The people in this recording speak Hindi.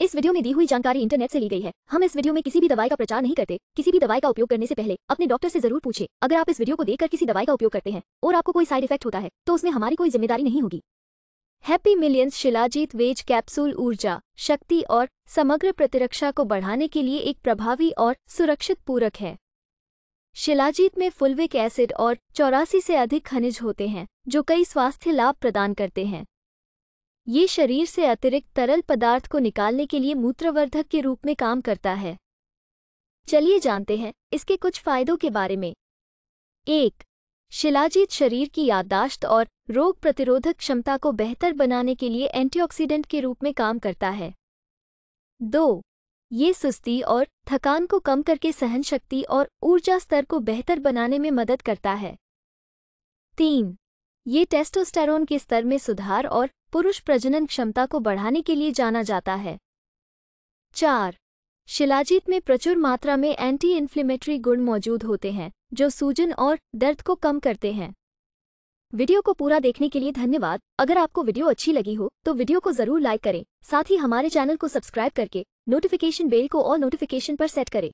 इस वीडियो में दी हुई जानकारी इंटरनेट से ली गई है हम इस वीडियो में किसी भी दवाई का प्रचार नहीं करते किसी भी दवाई का उपयोग करने से पहले अपने डॉक्टर से जरूर पूछे अगर आप इस वीडियो को देखकर किसी दवाई का उपयोग करते हैं और आपको कोई साइड इफेक्ट होता है तो उसमें हमारी कोई जिम्मेदारी नहीं होगी happy millions shilajit veg capsule ऊर्जा शक्ति और समग्र प्रतिरक्षा को बढ़ाने के लिए एक प्रभावी और सुरक्षित पूरक है शिलाजीत में फुलविक एसिड और चौरासी से अधिक खनिज होते हैं जो कई स्वास्थ्य लाभ प्रदान करते हैं ये शरीर से अतिरिक्त तरल पदार्थ को निकालने के लिए मूत्रवर्धक के रूप में काम करता है चलिए जानते हैं इसके कुछ फायदों के बारे में एक शिलाजीत शरीर की याददाश्त और रोग प्रतिरोधक क्षमता को बेहतर बनाने के लिए एंटीऑक्सीडेंट के रूप में काम करता है दो ये सुस्ती और थकान को कम करके सहन शक्ति और ऊर्जा स्तर को बेहतर बनाने में मदद करता है तीन ये टेस्टोस्टेरोन के स्तर में सुधार और पुरुष प्रजनन क्षमता को बढ़ाने के लिए जाना जाता है चार शिलाजीत में प्रचुर मात्रा में एंटी इन्फ्लेमेटरी गुण मौजूद होते हैं जो सूजन और दर्द को कम करते हैं वीडियो को पूरा देखने के लिए धन्यवाद अगर आपको वीडियो अच्छी लगी हो तो वीडियो को जरूर लाइक करें साथ ही हमारे चैनल को सब्सक्राइब करके नोटिफिकेशन बेल को और नोटिफिकेशन पर सेट करें